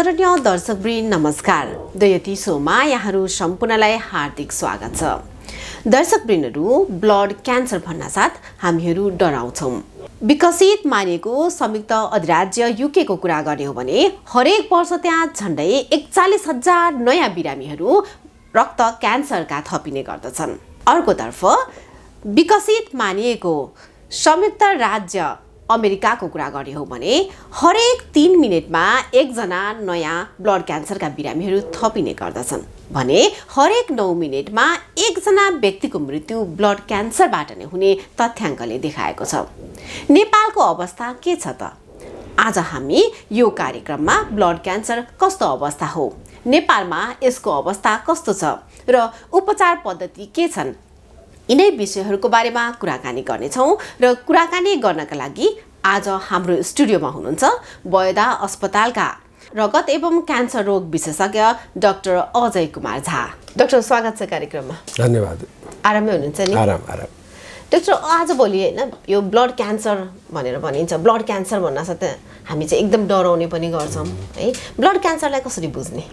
आदरणीय दर्शकवृन्द नमस्कार दयती सोमा यहाँहरू सम्पूर्णलाई हार्दिक स्वागत छ दर्शकवृन्दहरू ब्लड क्यान्सर भन्नासाथ हामीहरू डराउँछौँ विकसित मानिएको संयुक्त अधिराज्य युकेको कुरा गर्ने हो भने हरेक वर्ष त्यहाँ झन्डै एकचालिस हजार नयाँ बिरामीहरू रक्त क्यान्सरका थपिने गर्दछन् अर्कोतर्फ विकसित मानिएको संयुक्त राज्य अमेरिकाको कुरा गर्ने हो भने हरेक तिन मिनटमा एकजना नयाँ ब्लड क्यान्सरका बिरामीहरू थपिने गर्दछन् भने हरेक नौ मिनटमा एकजना व्यक्तिको मृत्यु ब्लड क्यान्सरबाट नै हुने तथ्याङ्कले देखाएको छ नेपालको अवस्था के छ त आज हामी यो कार्यक्रममा ब्लड क्यान्सर कस्तो अवस्था हो नेपालमा यसको अवस्था कस्तो छ र उपचार पद्धति के छन् यिनै विषयहरूको बारेमा कुराकानी गर्नेछौँ र कुराकानी गर्नका लागि आज हाम्रो स्टुडियोमा हुनुहुन्छ बयदा अस्पतालका रगत एवं क्यान्सर रोग विशेषज्ञ डाक्टर अजय कुमार झा डाक्टर स्वागत छ कार्यक्रममा धन्यवाद आरामै हुनुहुन्छ नि आराम आराम डाक्टर आजभोलि होइन यो ब्लड क्यान्सर भनेर भनिन्छ ब्लड क्यान्सर भन्नासाथ हामी चाहिँ एकदम डराउने पनि गर्छौँ है ब्लड क्यान्सरलाई कसरी बुझ्ने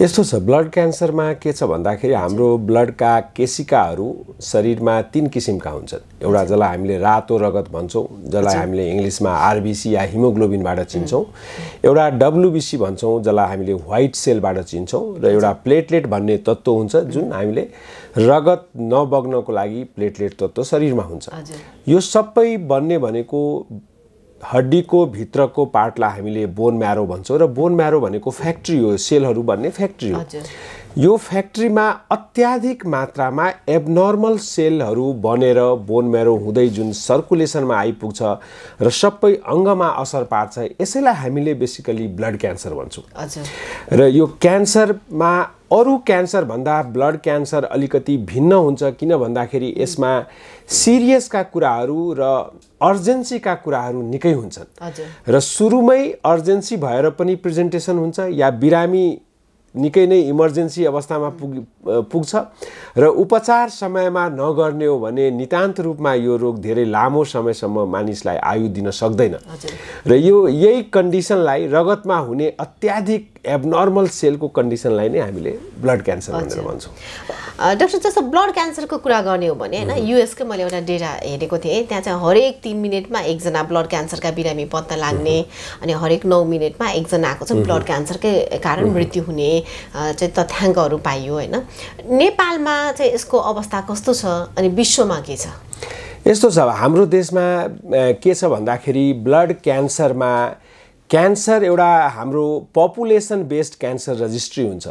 यस्तो छ ब्लड क्यान्सरमा के छ भन्दाखेरि हाम्रो ब्लडका केसिकाहरू शरीरमा तिन किसिमका हुन्छन् एउटा जसलाई हामीले रातो रगत भन्छौँ जसलाई हामीले इङ्ग्लिसमा आरबिसी या हिमोग्लोबिनबाट चिन्छौँ एउटा डब्लुबिसी भन्छौँ जसलाई हामीले व्हाइट सेलबाट चिन्छौँ र एउटा प्लेटलेट भन्ने तत्त्व हुन्छ जुन हामीले रगत नबग्नको लागि प्लेटलेट तत्त्व शरीरमा हुन्छ यो सबै बन्ने भनेको हड्डीको भित्रको पार्टलाई हामीले बोन म्यारो भन्छौँ र बोन म्यारो भनेको फ्याक्ट्री हो सेलहरू भन्ने फ्याक्ट्री हो यो फ्याक्ट्रीमा अत्याधिक मात्रामा एबनर्मल सेलहरू बनेर बोनमेरो हुँदै जुन सर्कुलेसनमा आइपुग्छ र सबै अङ्गमा असर पार्छ यसैलाई हामीले बेसिकली ब्लड क्यान्सर भन्छौँ र यो क्यान्सरमा अरू क्यान्सरभन्दा ब्लड क्यान्सर अलिकति भिन्न हुन्छ किन भन्दाखेरि यसमा सिरियसका कुराहरू र अर्जेन्सीका कुराहरू निकै हुन्छन् र सुरुमै अर्जेन्सी भएर पनि प्रेजेन्टेसन हुन्छ या बिरामी निकै नै इमर्जेन्सी अवस्थामा पुग पुग्छ र उपचार समयमा नगर्ने हो भने नितान्त रूपमा यो रोग धेरै लामो समयसम्म मानिसलाई आयु दिन सक्दैन र यो यही कन्डिसनलाई रगतमा हुने अत्याधिक एबनर्मल सेलको कन्डिसनलाई नै हामीले ब्लड क्यान्सर भनेर भन्छौँ डाक्टर जस्तो ब्लड क्यान्सरको कुरा गर्ने हो भने होइन युएसकै मैले एउटा डेटा हेरेको थिएँ त्यहाँ चाहिँ हरेक तिन मिनटमा एकजना ब्लड क्यान्सरका बिरामी पत्ता लाग्ने अनि हरेक नौ मिनटमा एकजनाको चाहिँ ब्लड क्यान्सरकै कारण मृत्यु हुने चाहिँ तथ्याङ्कहरू पाइयो होइन नेपालमा चाहिँ यसको अवस्था कस्तो छ अनि विश्वमा के छ यस्तो छ हाम्रो देशमा के छ भन्दाखेरि ब्लड क्यान्सरमा क्यान्सर एउटा हाम्रो पपुलेसन बेस्ड क्यान्सर रजिस्ट्री हुन्छ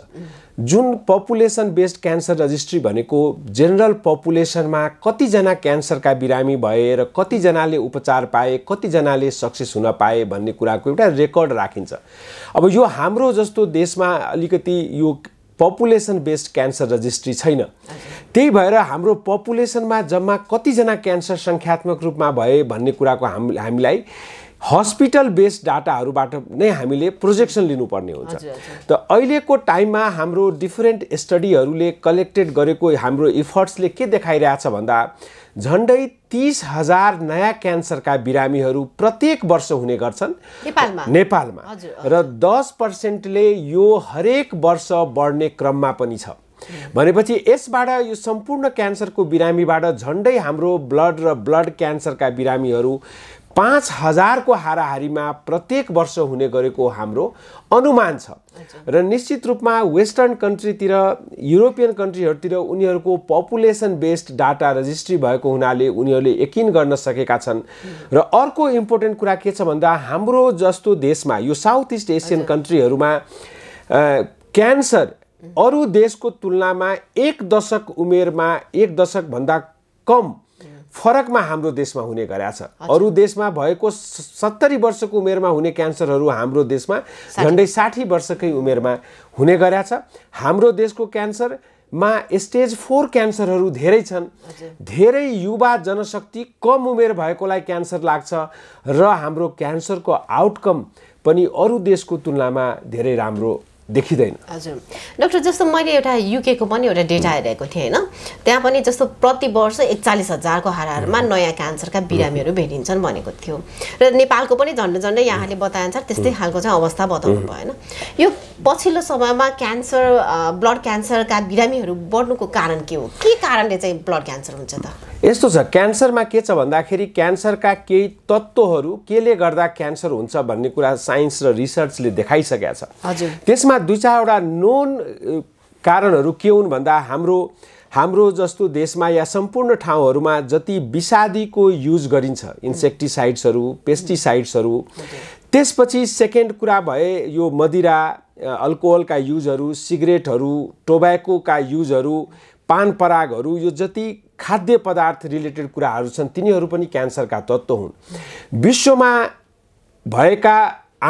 जुन पपुलेसन बेस्ड क्यान्सर रजिस्ट्री भनेको जेनरल पपुलेसनमा कतिजना क्यान्सरका बिरामी भए र कतिजनाले उपचार पाए कतिजनाले सक्सेस हुन पाए भन्ने कुराको एउटा रेकर्ड राखिन्छ अब यो हाम्रो जस्तो देशमा अलिकति यो पपुलेसन बेस्ड क्यान्सर रजिस्ट्री छैन त्यही भएर हाम्रो पपुलेसनमा जम्मा कतिजना क्यान्सर सङ्ख्यात्मक रूपमा भए भन्ने कुराको हाम हामीलाई हस्पिटल बेस्ड डाटाहरूबाट नै हामीले प्रोजेक्सन लिनुपर्ने हुन्छ त अहिलेको टाइममा हाम्रो डिफ्रेन्ट स्टडीहरूले कलेक्टेड गरेको हाम्रो इफर्ट्सले के देखाइरहेछ भन्दा झन्डै तिस हजार नयाँ क्यान्सरका बिरामीहरू प्रत्येक वर्ष हुने गर्छन् नेपालमा नेपालमा र दस पर्सेन्टले यो हरेक वर्ष बढ्ने क्रममा पनि छ भनेपछि यसबाट यो सम्पूर्ण क्यान्सरको बिरामीबाट झन्डै हाम्रो ब्लड र ब्लड क्यान्सरका बिरामीहरू पाँच हजारको हाराहारीमा प्रत्येक वर्ष हुने गरेको हाम्रो अनुमान छ र निश्चित रूपमा वेस्टर्न कन्ट्रीतिर युरोपियन कन्ट्रीहरूतिर उनीहरूको पपुलेसन बेस्ड डाटा रजिस्ट्री भएको हुनाले उनीहरूले यकिन गर्न सकेका छन् र अर्को इम्पोर्टेन्ट कुरा के छ भन्दा हाम्रो जस्तो देशमा यो साउथ इस्ट एसियन कन्ट्रीहरूमा क्यान्सर अरू देशको तुलनामा एक दशक उमेरमा एक दशकभन्दा कम फरकमा हाम्रो देशमा हुने छ अरू देशमा भएको सत्तरी वर्षको उमेरमा हुने क्यान्सरहरू हाम्रो देशमा झन्डै साठी वर्षकै उमेरमा हुने छ हाम्रो देशको क्यान्सरमा स्टेज फोर क्यान्सरहरू धेरै छन् धेरै युवा जनशक्ति कम उमेर भएकोलाई क्यान्सर लाग्छ र हाम्रो क्यान्सरको आउटकम पनि अरू देशको तुलनामा धेरै राम्रो देखिँदैन हजुर डाक्टर जस्तो मैले एउटा युकेको पनि एउटा डेटा हेरेको थिएँ होइन त्यहाँ पनि जस्तो प्रति वर्ष एकचालिस हजारको हाराहरूमा नयाँ क्यान्सरका बिरामीहरू भेटिन्छन् भनेको थियो र नेपालको पनि झन्डै झन्डै यहाँले अनुसार त्यस्तै खालको चाहिँ अवस्था बताउनु भयो होइन यो पछिल्लो समयमा क्यान्सर ब्लड क्यान्सरका बिरामीहरू बढ्नुको कारण के हो के कारणले चाहिँ ब्लड क्यान्सर हुन्छ त यस्तो छ क्यान्सरमा के छ भन्दाखेरि क्यान्सरका केही तत्त्वहरू केले गर्दा क्यान्सर हुन्छ भन्ने कुरा साइन्स र रिसर्चले देखाइसकेका छ त्यसमा दुई चारवटा नोन कारणहरू के हुन् भन्दा हाम्रो हाम्रो जस्तो देशमा या सम्पूर्ण ठाउँहरूमा जति विषादीको युज गरिन्छ इन्सेक्टिसाइड्सहरू पेस्टिसाइड्सहरू त्यसपछि सेकेन्ड कुरा भए यो मदिरा अल्कोहलका युजहरू सिगरेटहरू टोब्याकोका युजहरू पान परागहरू यो जति खाद्य पदार्थ रिलेटेड कुराहरू छन् तिनीहरू पनि क्यान्सरका तत्त्व हुन् विश्वमा भएका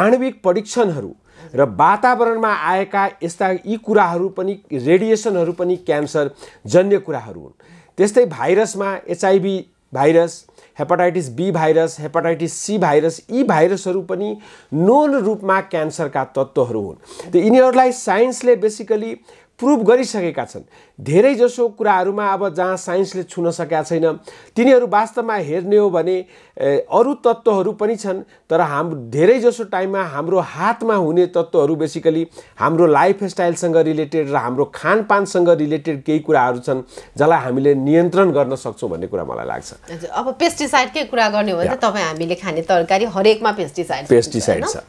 आणविक परीक्षणहरू र वातावरणमा आएका यस्ता यी कुराहरू पनि रेडिएसनहरू पनि क्यान्सर जन्य कुराहरू हुन् त्यस्तै भाइरसमा HIV virus hepatitis B virus hepatitis C virus यी भाइरसहरू पनि नोन रूपमा क्यान्सरका तत्त्वहरू हुन् त यिनीहरूलाई साइन्सले बेसिकली प्रुभ गरिसकेका छन् धेरैजसो कुराहरूमा अब जहाँ साइन्सले छुन सकेका छैन तिनीहरू वास्तवमा हेर्ने हो भने अरू तत्त्वहरू पनि छन् तर हाम धेरैजसो टाइममा हाम्रो हातमा हुने तत्त्वहरू बेसिकली हाम्रो लाइफस्टाइलसँग रिलेटेड र हाम्रो खानपानसँग रिलेटेड केही कुराहरू छन् जसलाई हामीले नियन्त्रण गर्न सक्छौँ भन्ने कुरा मलाई लाग्छ अब पेस्टिसाइडकै कुरा गर्ने हो भने तपाईँ हामीले खाने तरकारी हरेकमा पेस्टिसाइड पेस्टिसाइड छ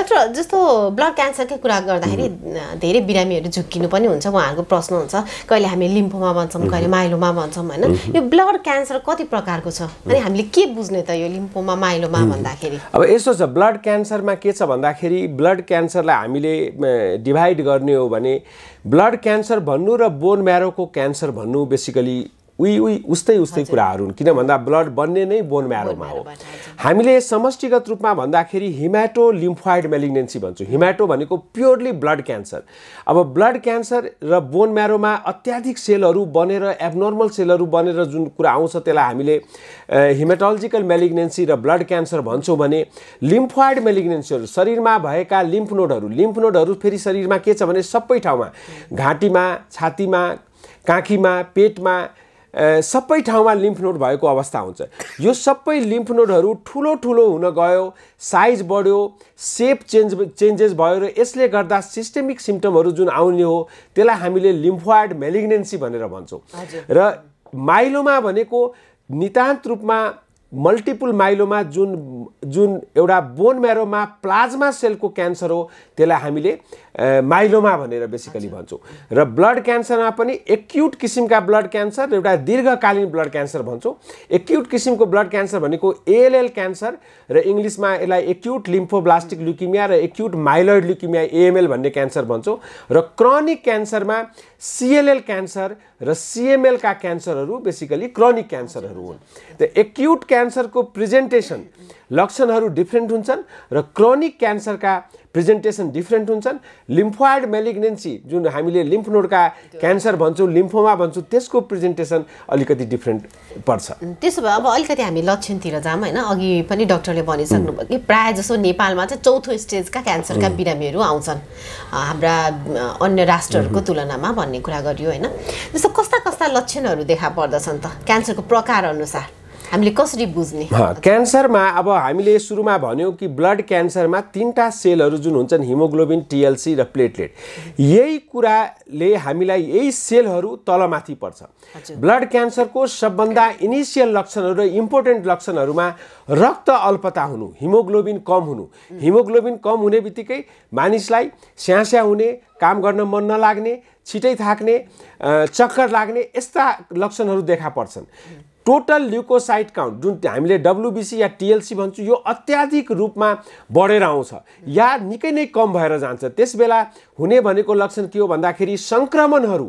डाक्टर जस्तो ब्लड क्यान्सरकै कुरा गर्दाखेरि mm-hmm। धेरै बिरामीहरू झुक रोकिनु पनि हुन्छ उहाँहरूको प्रश्न हुन्छ कहिले हामी लिम्फोमा भन्छौँ कहिले माइलोमा भन्छौँ होइन यो ब्लड क्यान्सर कति प्रकारको छ अनि हामीले के बुझ्ने त यो लिम्फोमा माइलोमा भन्दाखेरि अब यसो छ ब्लड क्यान्सरमा के छ भन्दाखेरि ब्लड क्यान्सरलाई हामीले डिभाइड गर्ने हो भने ब्लड क्यान्सर भन्नु र बोन म्यारोको क्यान्सर भन्नु बेसिकली उही उही उस्तै उस्तै कुराहरू हुन् किन भन्दा ब्लड बन्ने नै बोन म्यारोमा हो हामीले समष्टिगत रूपमा भन्दाखेरि हिमाटो लिम्फोइड मेलिग्नेन्सी भन्छौँ हिमाटो भनेको प्योरली ब्लड क्यान्सर अब ब्लड क्यान्सर र बोन म्यारोमा अत्याधिक सेलहरू बनेर एबनर्मल सेलहरू बनेर जुन कुरा आउँछ त्यसलाई हामीले हिमाटोलोजिकल मेलिग्नेन्सी र ब्लड क्यान्सर भन्छौँ भने लिम्फोइड मेलिग्नेन्सीहरू शरीरमा भएका लिम्फ नोडहरू लिम्फ नोडहरू फेरि शरीरमा के छ भने सबै ठाउँमा घाँटीमा छातीमा काँखीमा पेटमा सबै ठाउँमा लिम्फ नोड भएको अवस्था हुन्छ यो सबै लिम्फ नोडहरू ठुलो ठुलो हुन गयो साइज बढ्यो सेप चेन्ज चेन्जेस भयो र यसले गर्दा सिस्टेमिक सिम्टमहरू जुन आउने हो त्यसलाई हामीले लिम्फोइड मेलिग्नेन्सी भनेर भन्छौँ र माइलोमा भनेको नितान्त रूपमा मल्टिपुल माइलोमा जुन जुन एउटा बोन म्यारोमा प्लाज्मा सेलको क्यान्सर हो त्यसलाई हामीले माइलोमा भनेर बेसिकली भन्छौँ र ब्लड क्यान्सरमा पनि एक्युट किसिमका ब्लड क्यान्सर र एउटा दीर्घकालीन ब्लड क्यान्सर भन्छौँ एक्युट किसिमको ब्लड क्यान्सर भनेको एएलएल क्यान्सर र इङ्ग्लिसमा यसलाई एक्युट लिम्फोब्लास्टिक ल्युकिमिया र एक्युट माइलोइड ल्युकिमिया एएमएल भन्ने क्यान्सर भन्छौँ र क्रोनिक क्यान्सरमा सिएलएल क्यान्सर र सिएमएलका क्यान्सरहरू बेसिकली क्रोनिक क्यान्सरहरू हुन् त एक्युट क्यान्सरको प्रेजेन्टेसन लक्षणहरू डिफ्रेन्ट हुन्छन् र क्रोनिक क्यान्सरका प्रेजेन्टेसन डिफ्रेन्ट हुन्छन् लिम्फोइड मेलिग्नेन्सी जुन हामीले लिम्फ नोडका क्यान्सर भन्छौँ लिम्फोमा भन्छौँ त्यसको प्रेजेन्टेसन अलिकति डिफ्रेन्ट पर्छ त्यसो भए अब अलिकति हामी लक्षणतिर जाऊँ होइन अघि पनि डक्टरले भनिसक्नुभयो कि प्रायः जसो नेपालमा चाहिँ चौथो स्टेजका क्यान्सरका बिरामीहरू आउँछन् हाम्रा अन्य राष्ट्रहरूको तुलनामा भन्ने कुरा गरियो होइन जस्तो कस्ता कस्ता लक्षणहरू देखा पर्दछन् त क्यान्सरको प्रकार अनुसार हामीले कसरी बुझ्ने क्यान्सरमा अब हामीले सुरुमा भन्यौँ कि ब्लड क्यान्सरमा तिनवटा सेलहरू जुन हुन्छन् हिमोग्लोबिन टिएलसी र प्लेटलेट यही कुराले हामीलाई यही सेलहरू तलमाथि पर्छ ब्लड क्यान्सरको सबभन्दा इनिसियल लक्षणहरू र इम्पोर्टेन्ट लक्षणहरूमा रक्त अल्पता हुनु हिमोग्लोबिन कम हुनु हिमोग्लोबिन कम हुने बित्तिकै मानिसलाई स्यास्या हुने काम गर्न मन नलाग्ने छिटै थाक्ने चक्कर लाग्ने यस्ता लक्षणहरू देखा पर्छन् टोटल ल्युकोसाइट काउन्ट जुन हामीले डब्लुबिसी या टिएलसी भन्छु यो अत्याधिक रूपमा बढेर आउँछ या निकै नै कम भएर जान्छ त्यस बेला हुने भनेको लक्षण के हो भन्दाखेरि सङ्क्रमणहरू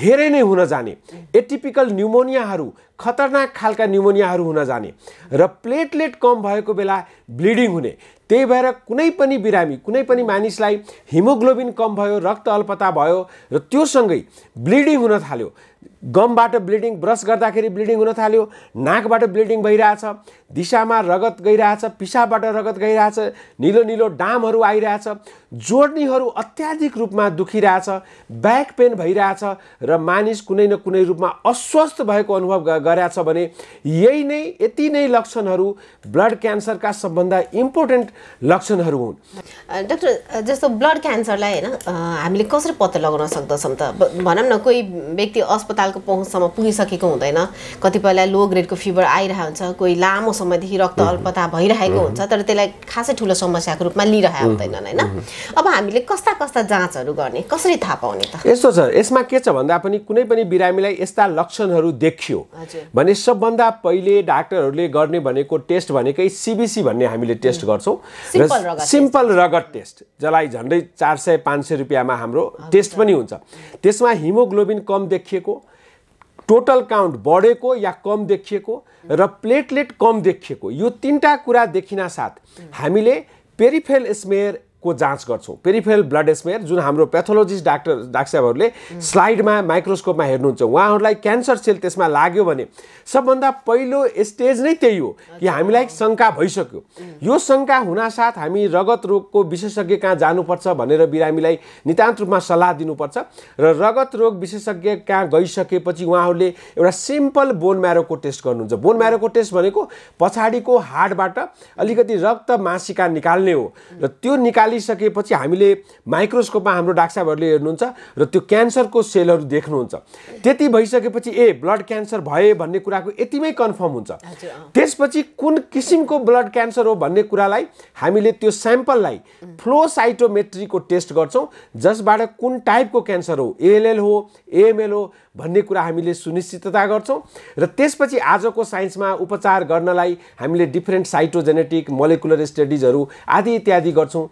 धेरै नै हुन जाने एटिपिकल न्युमोनियाहरू खतरनाक खालका न्युमोनियाहरू हुन जाने र प्लेटलेट कम भएको बेला ब्लिडिङ हुने त्यही भएर कुनै पनि बिरामी कुनै पनि मानिसलाई हिमोग्लोबिन कम भयो रक्त अल्पता भयो र त्योसँगै ब्लिडिङ हुन थाल्यो गमबाट ब्लिडिङ ब्रस गर्दाखेरि ब्लिडिङ हुन थाल्यो नाकबाट ब्लिडिङ भइरहेछ दिशामा रगत गइरहेछ पिसाबबाट रगत गइरहेछ निलो निलो डामहरू आइरहेछ जोड्नेहरू अत्याधिक रूपमा दुखिरहेछ ब्याक पेन भइरहेछ र मानिस कुनै न कुनै रूपमा अस्वस्थ भएको अनुभव गरेछ भने यही नै यति नै लक्षणहरू ब्लड क्यान्सरका सबभन्दा इम्पोर्टेन्ट लक्षणहरू हुन् डाक्टर जस्तो ब्लड क्यान्सरलाई होइन हामीले कसरी पत्ता लगाउन सक्दछौँ त भनौँ न कोही व्यक्ति अस्प अस्पतालको पहुँचसम्म पुगिसकेको हुँदैन कतिपयलाई लो ग्रेडको फिभर आइरहेको हुन्छ कोही लामो समयदेखि रक्त अल्पता भइरहेको हुन्छ तर त्यसलाई खासै ठुलो समस्याको रूपमा लिइरहेको हुँदैनन् होइन अब हामीले कस्ता कस्ता जाँचहरू गर्ने कसरी थाहा पाउने त यस्तो छ यसमा के छ भन्दा पनि कुनै पनि बिरामीलाई यस्ता लक्षणहरू देखियो भने सबभन्दा पहिले डाक्टरहरूले गर्ने भनेको टेस्ट भनेकै सिबिसी भन्ने हामीले टेस्ट गर्छौँ सिम्पल रगत टेस्ट जसलाई झन्डै चार सय पाँच सय रुपियाँमा हाम्रो टेस्ट पनि हुन्छ त्यसमा हिमोग्लोबिन कम देखिएको टोटल काउन्ट बढेको या कम देखिएको र प्लेटलेट कम देखिएको यो तिनवटा कुरा साथ हामीले पेरिफेल स्मेयर को जाँच गर्छौँ पेरिफेरल ब्लड स्मेयर जुन हाम्रो प्याथोलोजिस्ट डाक्टर डाक्टर साहबहरूले स्लाइडमा माइक्रोस्कोपमा हेर्नुहुन्छ उहाँहरूलाई क्यान्सर सेल त्यसमा लाग्यो भने सबभन्दा पहिलो स्टेज नै त्यही हो कि हामीलाई शङ्का भइसक्यो यो शङ्का हुनासाथ हामी रगत रोगको विशेषज्ञ कहाँ जानुपर्छ भनेर बिरामीलाई नितान्त रूपमा सल्लाह दिनुपर्छ र रगत रोग विशेषज्ञ कहाँ गइसकेपछि उहाँहरूले एउटा सिम्पल बोन म्यारोको टेस्ट गर्नुहुन्छ बोन म्यारोको टेस्ट भनेको पछाडिको हार्डबाट अलिकति रक्त मासिका निकाल्ने हो र त्यो निकाल निकालिसकेपछि हामीले माइक्रोस्कोपमा हाम्रो डाक्टर साहबहरूले हेर्नुहुन्छ र त्यो क्यान्सरको सेलहरू देख्नुहुन्छ त्यति भइसकेपछि ए ब्लड क्यान्सर भए भन्ने कुराको यतिमै कन्फर्म हुन्छ त्यसपछि कुन किसिमको ब्लड क्यान्सर हो भन्ने कुरालाई हामीले त्यो स्याम्पललाई फ्लो साइटोमेट्रीको टेस्ट गर्छौँ जसबाट कुन टाइपको क्यान्सर हो एएलएल हो एएमएल हो भन्ने कुरा हामीले सुनिश्चितता गर्छौँ र त्यसपछि आजको साइन्समा उपचार गर्नलाई हामीले डिफ्रेन्ट साइटोजेनेटिक मलेकुलर स्टडिजहरू आदि इत्यादि गर्छौँ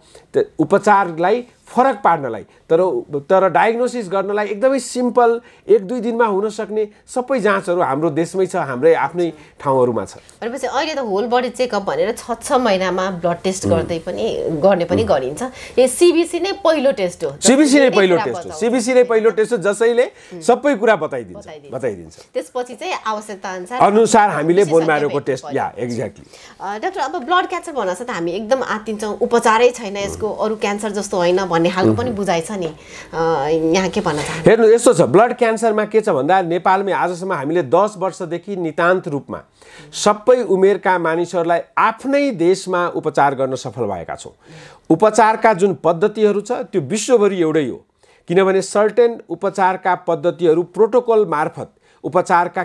उपचारलाई फरक पार्नलाई तर तर डायग्नोसिस गर्नलाई एकदमै सिम्पल एक दुई दिनमा हुनसक्ने सबै जाँचहरू हाम्रो देशमै छ हाम्रै आफ्नै ठाउँहरूमा छ भनेपछि अहिले त होल बडी चेकअप भनेर छ छ महिनामा ब्लड टेस्ट गर्दै पनि गर्ने पनि गरिन्छ यो सिबिसी नै पहिलो टेस्ट हो सिबिसी नै पहिलो टेस्ट हो सिबिसी नै पहिलो टेस्ट हो जसैले सबै कुरा बताइदिन्छ बताइदिन्छ त्यसपछि चाहिँ आवश्यकता अनुसार अनुसार हामीले बोन म्यारोको टेस्ट या एक्ज्याक्टली डाक्टर अब ब्लड क्यान्सर भन्नासाथ हामी एकदम आत्तिन्छौँ उपचारै छैन यसको अरू क्यान्सर जस्तो होइन भन्ने खालको पनि बुझाइ छ नि यहाँ के भन्न चाहन्छु हेर्नु यस्तो छ ब्लड क्यान्सरमा के छ भन्दा नेपालमै आजसम्म हामीले दस वर्षदेखि नितान्त रूपमा सबै उमेरका मानिसहरूलाई आफ्नै देशमा उपचार गर्न सफल भएका छौँ उपचारका जुन पद्धतिहरू छ त्यो विश्वभरि एउटै हो किनभने सर्टेन उपचारका पद्धतिहरू प्रोटोकल मार्फत उपचारका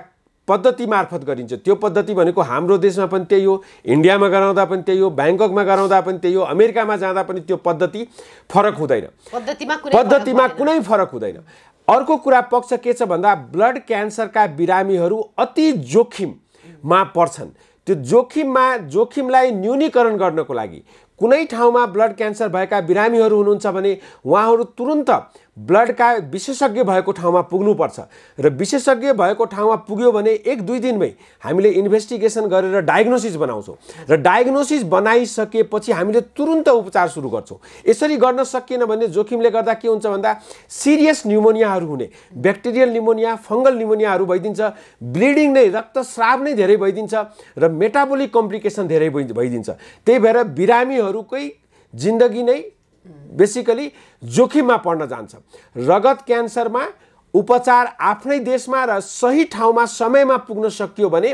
पद्धति मार्फत गरिन्छ त्यो पद्धति भनेको हाम्रो देशमा पनि त्यही हो इन्डियामा गराउँदा पनि त्यही हो ब्याङ्ककमा गराउँदा पनि त्यही हो अमेरिकामा जाँदा पनि त्यो पद्धति फरक हुँदैन पद्धतिमा कुनै फरक हुँदैन अर्को कुरा पक्ष के छ भन्दा ब्लड क्यान्सरका बिरामीहरू अति जोखिममा पर्छन् त्यो जोखिममा जोखिमलाई न्यूनीकरण गर्नको लागि कुनै ठाउँमा ब्लड क्यान्सर भएका बिरामीहरू हुनुहुन्छ भने उहाँहरू तुरुन्त ब्लडका विशेषज्ञ भएको ठाउँमा पुग्नुपर्छ र विशेषज्ञ भएको ठाउँमा पुग्यो भने एक दुई दिनमै हामीले इन्भेस्टिगेसन गरेर डायग्नोसिस बनाउँछौँ र डायग्नोसिस बनाइसकेपछि हामीले तुरुन्त उपचार सुरु गर्छौँ यसरी गर्न सकिएन भने जोखिमले गर्दा के हुन्छ भन्दा सिरियस न्युमोनियाहरू हुने ब्याक्टेरियल निमोनिया फङ्गल निमोनियाहरू भइदिन्छ ब्लिडिङ नै रक्तस्राव नै धेरै भइदिन्छ र मेटाबोलिक कम्प्लिकेसन धेरै भइदिन्छ त्यही भएर बिरामीहरूकै जिन्दगी नै बेसिकली जोखिममा पर्न जान्छ रगत क्यान्सरमा उपचार आफ्नै देशमा र सही ठाउँमा समयमा पुग्न सकियो भने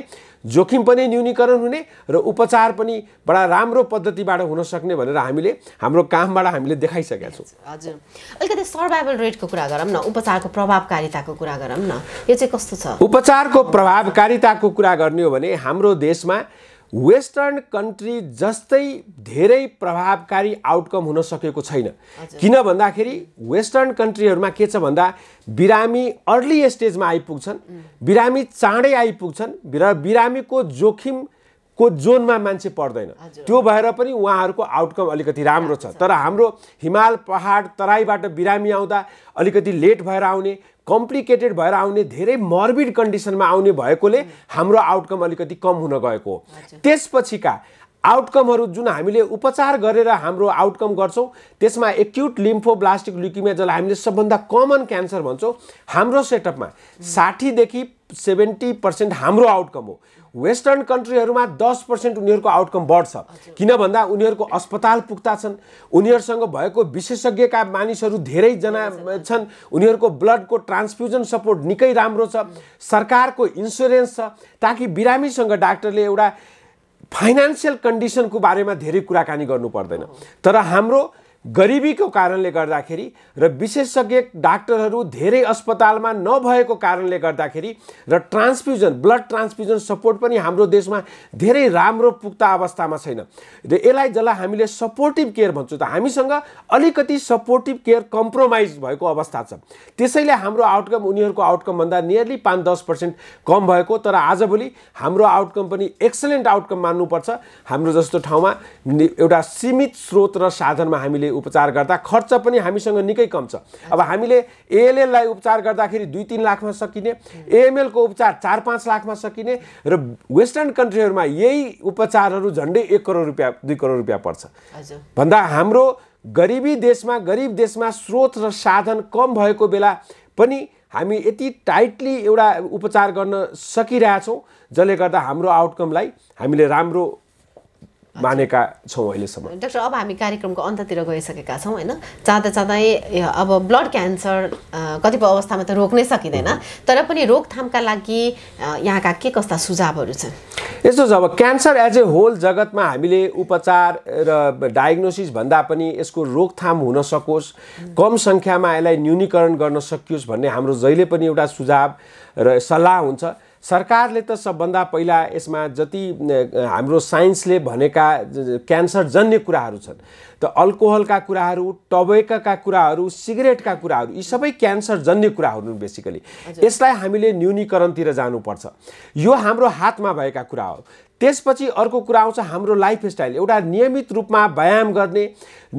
जोखिम पनि न्यूनीकरण हुने र उपचार पनि बडा राम्रो पद्धतिबाट हुन सक्ने भनेर हामीले हाम्रो कामबाट हामीले देखाइसकेका छौँ हजुर अलिकति सर्भाइभल रेटको कुरा गरौँ न उपचारको प्रभावकारिताको कुरा गरौँ न यो चाहिँ कस्तो छ उपचारको प्रभावकारिताको कुरा गर्ने हो भने हाम्रो देशमा वेस्टर्न कन्ट्री जस्तै धेरै प्रभावकारी आउटकम हुन सकेको छैन किन भन्दाखेरि वेस्टर्न कन्ट्रीहरूमा के छ भन्दा बिरामी अर्ली स्टेजमा आइपुग्छन् बिरामी चाँडै आइपुग्छन् र बिरामीको जोखिमको जोनमा मान्छे पर्दैन त्यो भएर पनि उहाँहरूको आउटकम अलिकति राम्रो छ तर हाम्रो हिमाल पहाड तराईबाट बिरामी आउँदा अलिकति लेट भएर आउने कम्प्लिकेटेड भएर आउने धेरै मर्बिड कन्डिसनमा आउने भएकोले हाम्रो आउटकम अलिकति कम हुन गएको हो त्यसपछिका आउटकमहरू जुन हामीले उपचार गरेर हाम्रो आउटकम गर्छौँ त्यसमा एक्युट लिम्फोब्लास्टिक लुकिमिया जसलाई हामीले सबभन्दा कमन क्यान्सर भन्छौँ हाम्रो सेटअपमा साठीदेखि सेभेन्टी पर्सेन्ट हाम्रो आउटकम हो वेस्टर्न कन्ट्रीहरूमा दस पर्सेन्ट उनीहरूको आउटकम बढ्छ किन भन्दा उनीहरूको अस्पताल पुग्दा छन् उनीहरूसँग भएको विशेषज्ञका मानिसहरू धेरैजना छन् उनीहरूको ब्लडको ट्रान्सफ्युजन सपोर्ट निकै राम्रो छ सरकारको इन्सुरेन्स छ ताकि बिरामीसँग डाक्टरले एउटा फाइनेन्सियल कन्डिसनको बारेमा धेरै कुराकानी गर्नु पर्दैन तर हाम्रो गरिबीको कारणले गर्दाखेरि र विशेषज्ञ डाक्टरहरू धेरै अस्पतालमा नभएको कारणले गर्दाखेरि र ट्रान्सफ्युजन ब्लड ट्रान्सफ्युजन सपोर्ट पनि हाम्रो देशमा धेरै राम्रो पुग्दा अवस्थामा छैन र यसलाई जसलाई हामीले सपोर्टिभ केयर भन्छौँ त हामीसँग अलिकति सपोर्टिभ केयर कम्प्रोमाइज भएको अवस्था छ त्यसैले हाम्रो आउटकम उनीहरूको आउटकमभन्दा नियरली पाँच दस पर्सेन्ट कम भएको तर आजभोलि हाम्रो आउटकम पनि एक्सलेन्ट आउटकम मान्नुपर्छ हाम्रो जस्तो ठाउँमा एउटा सीमित स्रोत र साधनमा हामीले उपचार गर्दा खर्च पनि हामीसँग निकै कम छ अब हामीले एएलएललाई उपचार गर्दाखेरि दुई तिन लाखमा सकिने एएमएलको उपचार चार पाँच लाखमा सकिने र वेस्टर्न कन्ट्रीहरूमा यही उपचारहरू झन्डै एक करोड रुपियाँ दुई करोड रुपियाँ पर्छ भन्दा हाम्रो गरिबी देशमा गरिब देशमा स्रोत र साधन कम भएको बेला पनि हामी यति टाइटली एउटा उपचार गर्न सकिरहेछौँ जसले गर्दा हाम्रो आउटकमलाई हामीले राम्रो मानेका छौँ अहिलेसम्म डाक्टर अब हामी कार्यक्रमको अन्ततिर गइसकेका छौँ होइन जाँदा जाँदै अब ब्लड क्यान्सर कतिपय अवस्थामा त रोक्नै सकिँदैन तर पनि रोकथामका लागि यहाँका के कस्ता सुझावहरू छन् यस्तो छ अब क्यान्सर एज ए होल जगतमा हामीले उपचार र डायग्नोसिस भन्दा पनि यसको रोकथाम हुन सकोस् कम सङ्ख्यामा यसलाई न्यूनीकरण गर्न सकियोस् भन्ने हाम्रो जहिले पनि एउटा सुझाव र सल्लाह हुन्छ सरकारले त सबभन्दा पहिला यसमा जति हाम्रो साइन्सले भनेका क्यान्सरजन्य कुराहरू छन् त अल्कोहलका कुराहरू टबेकाका कुराहरू सिगरेटका कुराहरू यी सबै क्यान्सर जन्य कुराहरू हुन् बेसिकली यसलाई हामीले न्यूनीकरणतिर जानुपर्छ यो हाम्रो हातमा भएका कुरा हो त्यसपछि अर्को कुरा आउँछ हाम्रो लाइफस्टाइल एउटा नियमित रूपमा व्यायाम गर्ने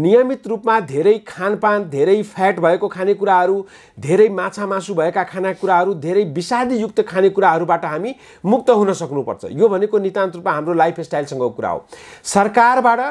नियमित रूपमा धेरै खानपान धेरै फ्याट भएको खानेकुराहरू धेरै माछा मासु भएका खानेकुराहरू धेरै विषादीयुक्त खानेकुराहरूबाट हामी मुक्त हुन सक्नुपर्छ यो भनेको नितान्त रूपमा हाम्रो लाइफस्टाइलसँगको कुरा हो सरकारबाट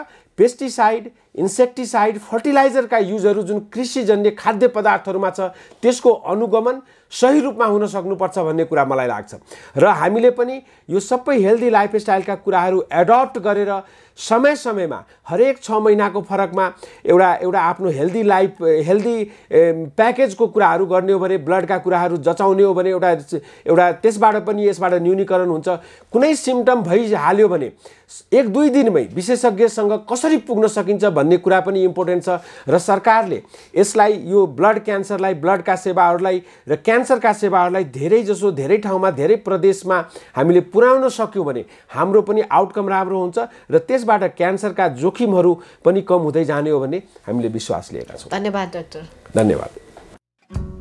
पेस्टिसाइड इन्सेक्टिसाइड फर्टिलाइजरका युजहरू जुन कृषिजन्य खाद्य पदार्थहरूमा छ त्यसको अनुगमन सही रूपमा हुन सक्नुपर्छ भन्ने कुरा मलाई लाग्छ र हामीले पनि यो सबै हेल्दी लाइफस्टाइलका कुराहरू एडप्ट गरेर समय समयमा हरेक छ महिनाको फरकमा एउटा एउटा आफ्नो हेल्दी लाइफ हेल्दी प्याकेजको कुराहरू गर्ने हो भने ब्लडका कुराहरू जचाउने हो भने एउटा एउटा त्यसबाट पनि यसबाट न्यूनीकरण हुन्छ कुनै सिम्टम भइहाल्यो भने एक दुई दिनमै विशेषज्ञसँग कसरी पुग्न सकिन्छ भन्ने कुरा पनि इम्पोर्टेन्ट छ र सरकारले यसलाई यो ब्लड क्यान्सरलाई ब्लडका सेवाहरूलाई र क्यान्सरका सेवाहरूलाई जसो धेरै ठाउँमा धेरै प्रदेशमा हामीले पुर्याउन सक्यौँ भने हाम्रो पनि आउटकम राम्रो हुन्छ र त्यस त्यसबाट क्यान्सरका जोखिमहरू पनि कम हुँदै जाने हो भन्ने हामीले विश्वास लिएका छौँ धन्यवाद डाक्टर धन्यवाद